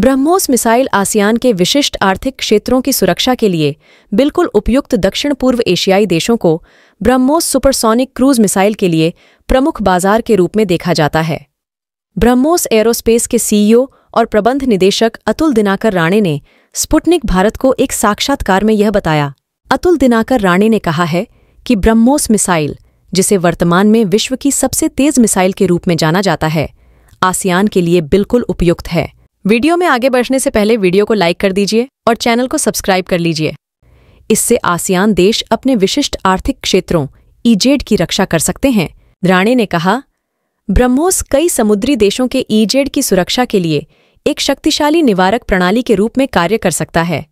BrahMos missile ASEAN के विशिष्ट आर्थिक क्षेत्रों की सुरक्षा के लिए बिल्कुल उपयुक्त दक्षिण पूर्व एशियाई देशों को ब्रह्मोस सुपरसोनिक क्रूज मिसाइल के लिए प्रमुख बाजार के रूप में देखा जाता है ब्रह्मोस एरोस्पेस के सीईओ और प्रबंध निदेशक अतुल दिनाकर राणे ने स्पुटनिक भारत को एक साक्षात्कार में यह बताया अतुल दिनाकर राणे ने कहा है कि ब्रह्मोस मिसाइल जिसे वर्तमान में विश्व की सबसे तेज मिसाइल के रूप में जाना जाता है आसियान के लिए बिल्कुल उपयुक्त है वीडियो में आगे बढ़ने से पहले वीडियो को लाइक कर दीजिए और चैनल को सब्सक्राइब कर लीजिए इससे आसियान देश अपने विशिष्ट आर्थिक क्षेत्रों ईजेड की रक्षा कर सकते हैं राणे ने कहा ब्रह्मोस कई समुद्री देशों के ईजेड की सुरक्षा के लिए एक शक्तिशाली निवारक प्रणाली के रूप में कार्य कर सकता है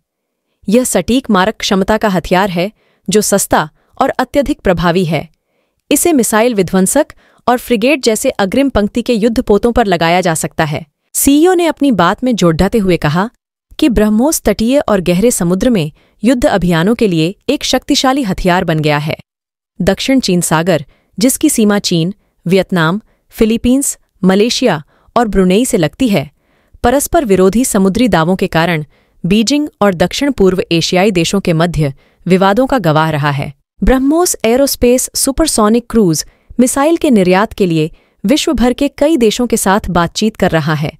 यह सटीक मारक क्षमता का हथियार है जो सस्ता और अत्यधिक प्रभावी है इसे मिसाइल विध्वंसक और फ्रिगेट जैसे अग्रिम पंक्ति के युद्धपोतों पर लगाया जा सकता है सीईओ ने अपनी बात में जोड़ाते हुए कहा कि ब्रह्मोस तटीय और गहरे समुद्र में युद्ध अभियानों के लिए एक शक्तिशाली हथियार बन गया है दक्षिण चीन सागर जिसकी सीमा चीन वियतनाम फिलीपींस मलेशिया और ब्रुनेई से लगती है परस्पर विरोधी समुद्री दावों के कारण बीजिंग और दक्षिण पूर्व एशियाई देशों के मध्य विवादों का गवाह रहा है BrahMos Aerospace supersonic cruise missile के निर्यात के लिए विश्व भर के कई देशों के साथ बातचीत कर रहा है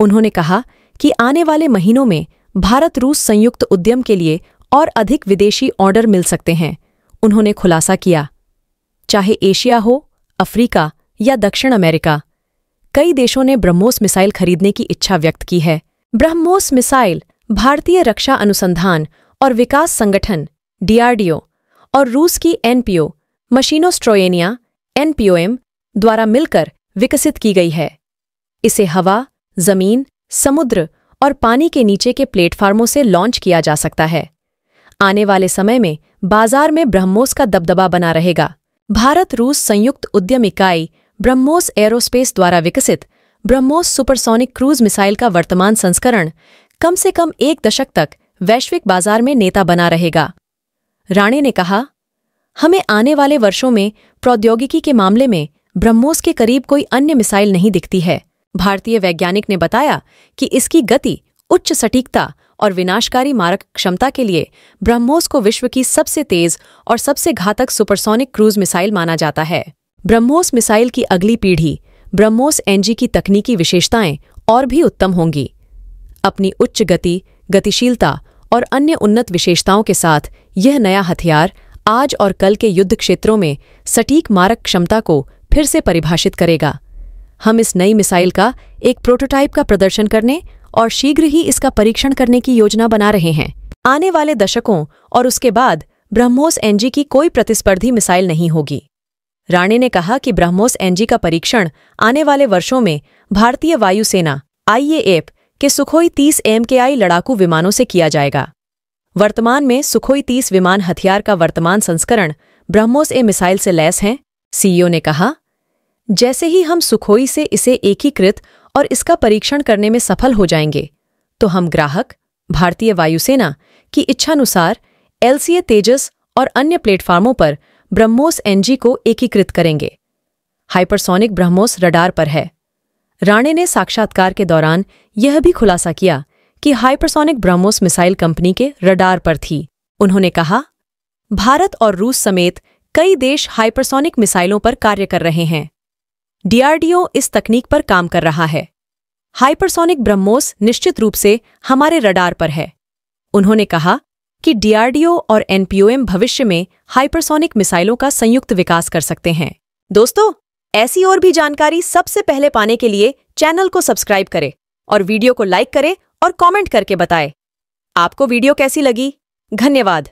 उन्होंने कहा कि आने वाले महीनों में भारत रूस संयुक्त उद्यम के लिए और अधिक विदेशी ऑर्डर मिल सकते हैं उन्होंने खुलासा किया चाहे एशिया हो अफ्रीका या दक्षिण अमेरिका कई देशों ने ब्रह्मोस मिसाइल खरीदने की इच्छा व्यक्त की है ब्रह्मोस मिसाइल भारतीय रक्षा अनुसंधान और विकास संगठन डीआरडीओ और रूस की एनपीओ मशीनोस्ट्रोएनिया एनपीओएम द्वारा मिलकर विकसित की गई है इसे हवा जमीन समुद्र और पानी के नीचे के प्लेटफार्मों से लॉन्च किया जा सकता है आने वाले समय में बाजार में ब्रह्मोस का दबदबा बना रहेगा भारत रूस संयुक्त उद्यम इकाई ब्रह्मोस एरोस्पेस द्वारा विकसित ब्रह्मोस सुपरसोनिक क्रूज मिसाइल का वर्तमान संस्करण कम से कम एक दशक तक वैश्विक बाजार में नेता बना रहेगा राणे ने कहा हमें आने वाले वर्षों में प्रौद्योगिकी के मामले में ब्रह्मोस के करीब कोई अन्य मिसाइल नहीं दिखती है भारतीय वैज्ञानिक ने बताया कि इसकी गति उच्च सटीकता और विनाशकारी मारक क्षमता के लिए ब्रह्मोस को विश्व की सबसे तेज और सबसे घातक सुपरसोनिक क्रूज मिसाइल माना जाता है ब्रह्मोस मिसाइल की अगली पीढ़ी ब्रह्मोस एनजी की तकनीकी विशेषताएं और भी उत्तम होंगी अपनी उच्च गति गतिशीलता और अन्य उन्नत विशेषताओं के साथ यह नया हथियार आज और कल के युद्ध क्षेत्रों में सटीक मारक क्षमता को फिर से परिभाषित करेगा हम इस नई मिसाइल का एक प्रोटोटाइप का प्रदर्शन करने और शीघ्र ही इसका परीक्षण करने की योजना बना रहे हैं आने वाले दशकों और उसके बाद ब्रह्मोस एनजी की कोई प्रतिस्पर्धी मिसाइल नहीं होगी राणे ने कहा कि ब्रह्मोस एनजी का परीक्षण आने वाले वर्षों में भारतीय वायुसेना आईएएफ के सुखोई 30 एमकेआई लड़ाकू विमानों से किया जाएगा वर्तमान में सुखोई तीस विमान हथियार का वर्तमान संस्करण ब्रह्मोस ए मिसाइल से लैस हैं सीईओ ने कहा जैसे ही हम सुखोई से इसे एकीकृत और इसका परीक्षण करने में सफल हो जाएंगे तो हम ग्राहक भारतीय वायुसेना की इच्छानुसार एलसीए तेजस और अन्य प्लेटफार्मों पर ब्रह्मोस एनजी को एकीकृत करेंगे हाइपरसोनिक ब्रह्मोस रडार पर है राणे ने साक्षात्कार के दौरान यह भी खुलासा किया कि हाइपरसोनिक ब्रह्मोस मिसाइल कंपनी के रडार पर थी उन्होंने कहा भारत और रूस समेत कई देश हाइपरसोनिक मिसाइलों पर कार्य कर रहे हैं डीआरडीओ इस तकनीक पर काम कर रहा है हाइपरसोनिक ब्रह्मोस निश्चित रूप से हमारे रडार पर है उन्होंने कहा कि डीआरडीओ और एनपीओएम भविष्य में हाइपरसोनिक मिसाइलों का संयुक्त विकास कर सकते हैं दोस्तों ऐसी और भी जानकारी सबसे पहले पाने के लिए चैनल को सब्सक्राइब करें और वीडियो को लाइक करें और कमेंट करके बताएं। आपको वीडियो कैसी लगी धन्यवाद